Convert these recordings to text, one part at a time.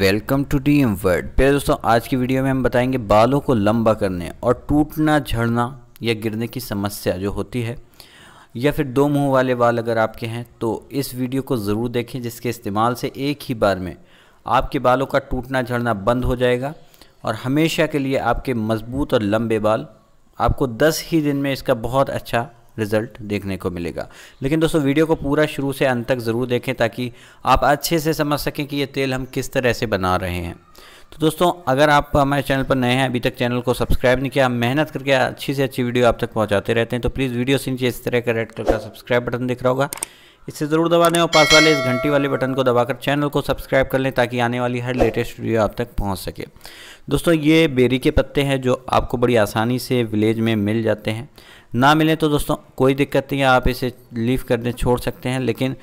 welcome to D M word प्यारे दोस्तों आज की वीडियो में हम बताएंगे बालों को लंबा करने और टूटना झड़ना या गिरने की समस्या जो होती है या फिर दो मुंह वाले बाल अगर आपके हैं तो इस वीडियो को ज़रूर देखें जिसके इस्तेमाल से एक ही बार में आपके बालों का टूटना झड़ना बंद हो जाएगा और हमेशा के लिए आपके मज़बूत और लंबे बाल आपको दस ही दिन में इसका बहुत अच्छा रिजल्ट देखने को मिलेगा लेकिन दोस्तों वीडियो को पूरा शुरू से अंत तक ज़रूर देखें ताकि आप अच्छे से समझ सकें कि ये तेल हम किस तरह से बना रहे हैं तो दोस्तों अगर आप हमारे चैनल पर नए हैं अभी तक चैनल को सब्सक्राइब नहीं किया मेहनत करके अच्छी से अच्छी वीडियो आप तक पहुँचाते रहते हैं तो प्लीज़ वीडियो से नीचे इस तरह का रेड कलर का सब्सक्राइब बटन दिख रहा होगा इसे ज़रूर दबा दें और पास वाले इस घंटी वाले बटन को दबाकर चैनल को सब्सक्राइब कर लें ताकि आने वाली हर लेटेस्ट वीडियो आप तक पहुंच सके दोस्तों ये बेरी के पत्ते हैं जो आपको बड़ी आसानी से विलेज में मिल जाते हैं ना मिले तो दोस्तों कोई दिक्कत नहीं है आप इसे लीव कर दें छोड़ सकते हैं लेकिन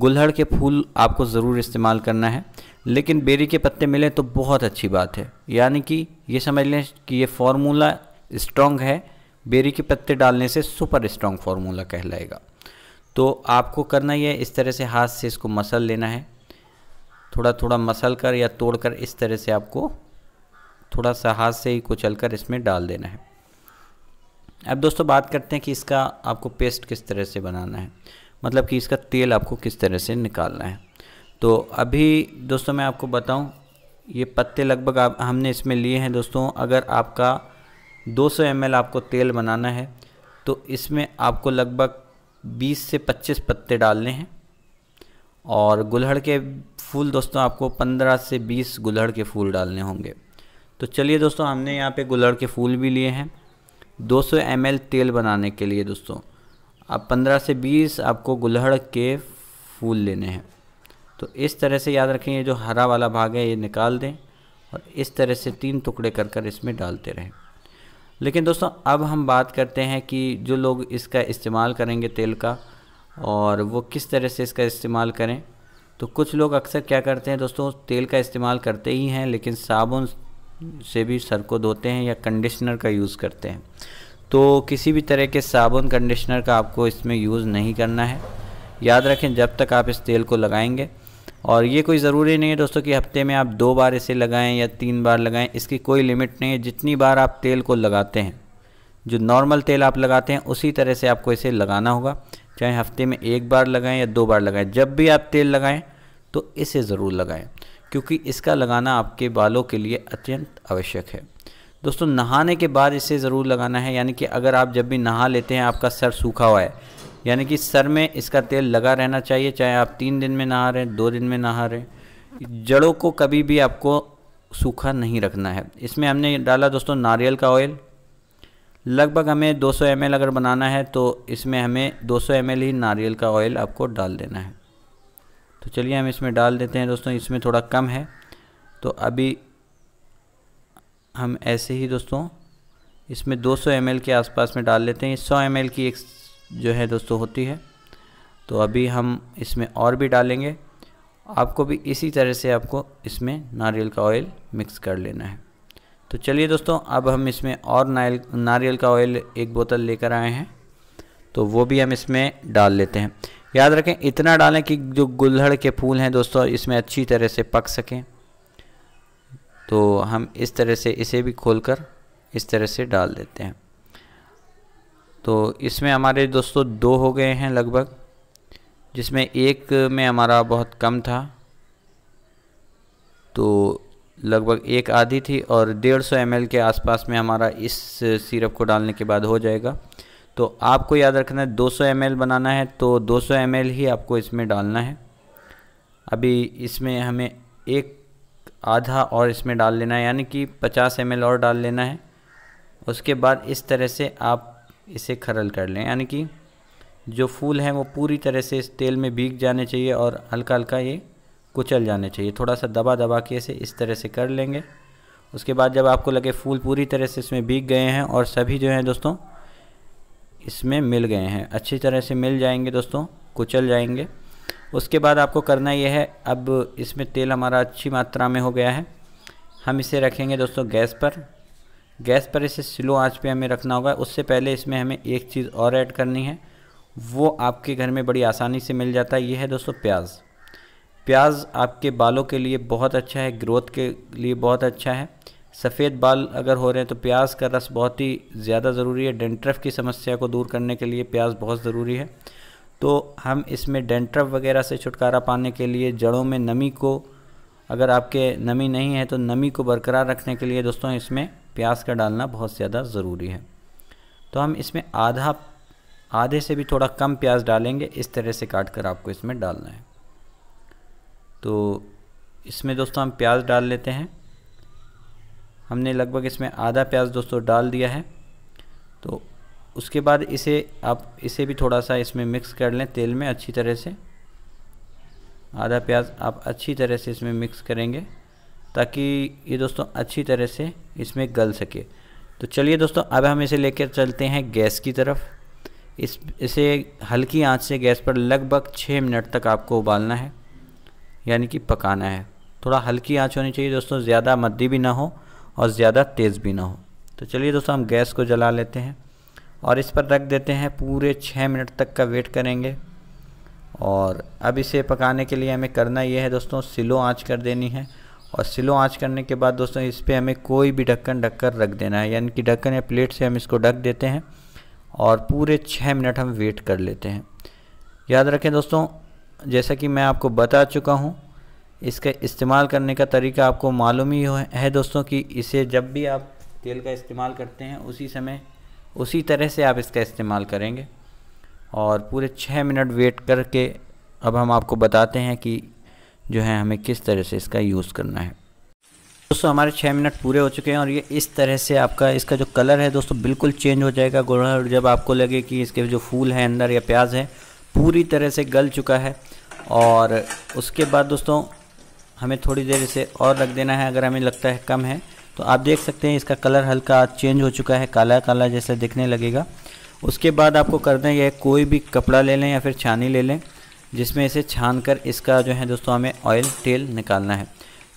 गुल्हड़ के फूल आपको ज़रूर इस्तेमाल करना है लेकिन बेरी के पत्ते मिले तो बहुत अच्छी बात है यानी कि ये समझ लें कि ये फार्मूला स्ट्रॉन्ग है बेरी के पत्ते डालने से सुपर स्ट्रॉन्ग फार्मूला कहलाएगा तो आपको करना ये इस तरह से हाथ से इसको मसल लेना है थोड़ा थोड़ा मसल कर या तोड़ कर इस तरह से आपको थोड़ा सा हाथ से ही कुचल कर इसमें डाल देना है अब दोस्तों बात करते हैं कि इसका आपको पेस्ट किस तरह से बनाना है मतलब कि इसका तेल आपको किस तरह से निकालना है तो अभी दोस्तों मैं आपको बताऊं ये पत्ते लगभग आप हमने इसमें लिए हैं दोस्तों अगर आपका 200 सौ आपको तेल बनाना है तो इसमें आपको लगभग 20 से 25 पत्ते डालने हैं और गुल्हड़ के फूल दोस्तों आपको 15 से 20 गुल्हड़ के फूल डालने होंगे तो चलिए दोस्तों हमने यहाँ पे गुल्हड़ के फूल भी लिए हैं 200 ml तेल बनाने के लिए दोस्तों अब 15 से 20 आपको गुलहड़ के फूल लेने हैं तो इस तरह से याद रखें ये जो हरा वाला भाग है ये निकाल दें और इस तरह से तीन टुकड़े कर कर इसमें डालते रहें लेकिन दोस्तों अब हम बात करते हैं कि जो लोग इसका इस्तेमाल करेंगे तेल का और वो किस तरह से इसका इस्तेमाल करें तो कुछ लोग अक्सर क्या करते हैं दोस्तों तेल का इस्तेमाल करते ही हैं लेकिन साबुन से भी सर को धोते हैं या कंडीशनर का यूज़ करते हैं तो किसी भी तरह के साबुन कंडीशनर का आपको इसमें यूज़ नहीं करना है याद रखें जब तक आप इस तेल को लगाएंगे और ये कोई ज़रूरी नहीं है दोस्तों कि हफ्ते में आप दो बार इसे लगाएं या तीन बार लगाएं इसकी कोई लिमिट नहीं है जितनी बार आप तेल को लगाते हैं जो नॉर्मल तेल आप लगाते हैं उसी तरह से आपको इसे लगाना होगा चाहे हफ्ते में एक बार लगाएं या दो बार लगाएं जब भी आप तेल लगाएं तो इसे ज़रूर लगाएं क्योंकि इसका लगाना आपके बालों के लिए अत्यंत आवश्यक है दोस्तों नहाने के बाद इसे ज़रूर लगाना है यानी कि अगर आप जब भी नहा लेते हैं आपका सर सूखा हुआ है यानी कि सर में इसका तेल लगा रहना चाहिए चाहे आप तीन दिन में नहा रहे हैं दो दिन में नहा रहे हैं जड़ों को कभी भी आपको सूखा नहीं रखना है इसमें हमने डाला दोस्तों नारियल का ऑयल लगभग हमें 200 ml अगर बनाना है तो इसमें हमें 200 ml ही नारियल का ऑयल आपको डाल देना है तो चलिए हम इसमें डाल देते हैं दोस्तों इसमें थोड़ा कम है तो अभी हम ऐसे ही दोस्तों इसमें 200 सौ के आसपास में डाल लेते हैं 100 ml की एक जो है दोस्तों होती है तो अभी हम इसमें और भी डालेंगे आपको भी इसी तरह से आपको इसमें नारियल का ऑयल मिक्स कर लेना है तो चलिए दोस्तों अब हम इसमें और नारियल नारियल का ऑयल एक बोतल लेकर आए हैं तो वो भी हम इसमें डाल लेते हैं याद रखें इतना डालें कि जो गुल्हड़ के फूल हैं दोस्तों इसमें अच्छी तरह से पक सकें तो हम इस तरह से इसे भी खोलकर इस तरह से डाल देते हैं तो इसमें हमारे दोस्तों दो हो गए हैं लगभग जिसमें एक में हमारा बहुत कम था तो लगभग एक आधी थी और डेढ़ सौ एम के आसपास में हमारा इस सिरप को डालने के बाद हो जाएगा तो आपको याद रखना है 200 सौ बनाना है तो 200 सौ ही आपको इसमें डालना है अभी इसमें हमें एक आधा और इसमें डाल लेना है यानी कि 50 एम और डाल लेना है उसके बाद इस तरह से आप इसे खरल कर लें यानी कि जो फूल हैं वो पूरी तरह से इस तेल में भीग जाने चाहिए और हल्का हल्का ये कुचल जाने चाहिए थोड़ा सा दबा दबा के इसे इस तरह से कर लेंगे उसके बाद जब आपको लगे फूल पूरी तरह से इसमें भीग गए हैं और सभी जो हैं दोस्तों इसमें मिल गए हैं अच्छी तरह से मिल जाएंगे दोस्तों कुचल जाएंगे उसके बाद आपको करना यह है अब इसमें तेल हमारा अच्छी मात्रा में हो गया है हम इसे रखेंगे दोस्तों गैस पर गैस पर इसे स्लो आंच पे हमें रखना होगा उससे पहले इसमें हमें एक चीज़ और ऐड करनी है वो आपके घर में बड़ी आसानी से मिल जाता है ये है दोस्तों प्याज प्याज आपके बालों के लिए बहुत अच्छा है ग्रोथ के लिए बहुत अच्छा है सफ़ेद बाल अगर हो रहे हैं तो प्याज का रस बहुत ही ज़्यादा ज़रूरी है डेंट्रफ की समस्या को दूर करने के लिए प्याज बहुत ज़रूरी है तो हम इसमें डेंट्रफ वगैरह से छुटकारा पाने के लिए जड़ों में नमी को अगर आपके नमी नहीं है तो नमी को बरकरार रखने के लिए दोस्तों इसमें प्याज का डालना बहुत ज़्यादा ज़रूरी है तो हम इसमें आधा आधे से भी थोड़ा कम प्याज डालेंगे इस तरह से काट कर आपको इसमें डालना है तो इसमें दोस्तों हम प्याज डाल लेते हैं हमने लगभग इसमें आधा प्याज दोस्तों डाल दिया है तो उसके बाद इसे आप इसे भी थोड़ा सा इसमें मिक्स कर लें तेल में अच्छी तरह से आधा प्याज आप अच्छी तरह से इसमें मिक्स करेंगे ताकि ये दोस्तों अच्छी तरह से इसमें गल सके तो चलिए दोस्तों अब हम इसे लेकर चलते हैं गैस की तरफ इस इसे हल्की आंच से गैस पर लगभग छः मिनट तक आपको उबालना है यानी कि पकाना है थोड़ा हल्की आंच होनी चाहिए दोस्तों ज़्यादा मद्दी भी ना हो और ज़्यादा तेज़ भी ना हो तो चलिए दोस्तों हम गैस को जला लेते हैं और इस पर रख देते हैं पूरे छः मिनट तक का वेट करेंगे और अब इसे पकाने के लिए हमें करना यह है दोस्तों सिलो आँच कर देनी है और सिलो आँच करने के बाद दोस्तों इस पर हमें कोई भी ढक्कन ढककर रख देना है यानी कि ढक्कन या प्लेट से हम इसको ढक देते हैं और पूरे छः मिनट हम वेट कर लेते हैं याद रखें दोस्तों जैसा कि मैं आपको बता चुका हूँ इसका इस्तेमाल करने का तरीका आपको मालूम ही है दोस्तों कि इसे जब भी आप तेल का इस्तेमाल करते हैं उसी समय उसी तरह से आप इसका इस्तेमाल करेंगे और पूरे छः मिनट वेट करके अब हम आपको बताते हैं कि जो है हमें किस तरह से इसका यूज़ करना है दोस्तों हमारे छः मिनट पूरे हो चुके हैं और ये इस तरह से आपका इसका जो कलर है दोस्तों बिल्कुल चेंज हो जाएगा गोड़ा और जब आपको लगे कि इसके जो फूल हैं अंदर या प्याज है पूरी तरह से गल चुका है और उसके बाद दोस्तों हमें थोड़ी देर इसे और रख देना है अगर हमें लगता है कम है तो आप देख सकते हैं इसका कलर हल्का चेंज हो चुका है काला काला जैसा दिखने लगेगा उसके बाद आपको करना यह कोई भी कपड़ा ले लें या फिर छानी ले लें जिसमें इसे छान कर इसका जो है दोस्तों हमें ऑयल तेल निकालना है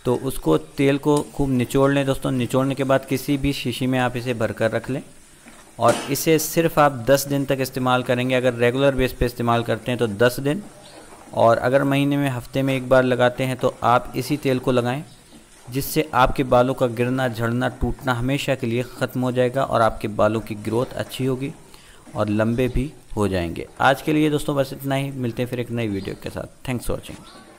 तो उसको तेल को खूब निचोड़ लें दोस्तों निचोड़ने के बाद किसी भी शीशी में आप इसे भरकर रख लें और इसे सिर्फ आप 10 दिन तक इस्तेमाल करेंगे अगर रेगुलर बेस पे इस्तेमाल करते हैं तो 10 दिन और अगर महीने में हफ्ते में एक बार लगाते हैं तो आप इसी तेल को लगाएं जिससे आपके बालों का गिरना झड़ना टूटना हमेशा के लिए ख़त्म हो जाएगा और आपके बालों की ग्रोथ अच्छी होगी और लंबे भी हो जाएंगे आज के लिए दोस्तों बस इतना ही मिलते हैं फिर एक नई वीडियो के साथ थैंक्स फॉर वॉचिंग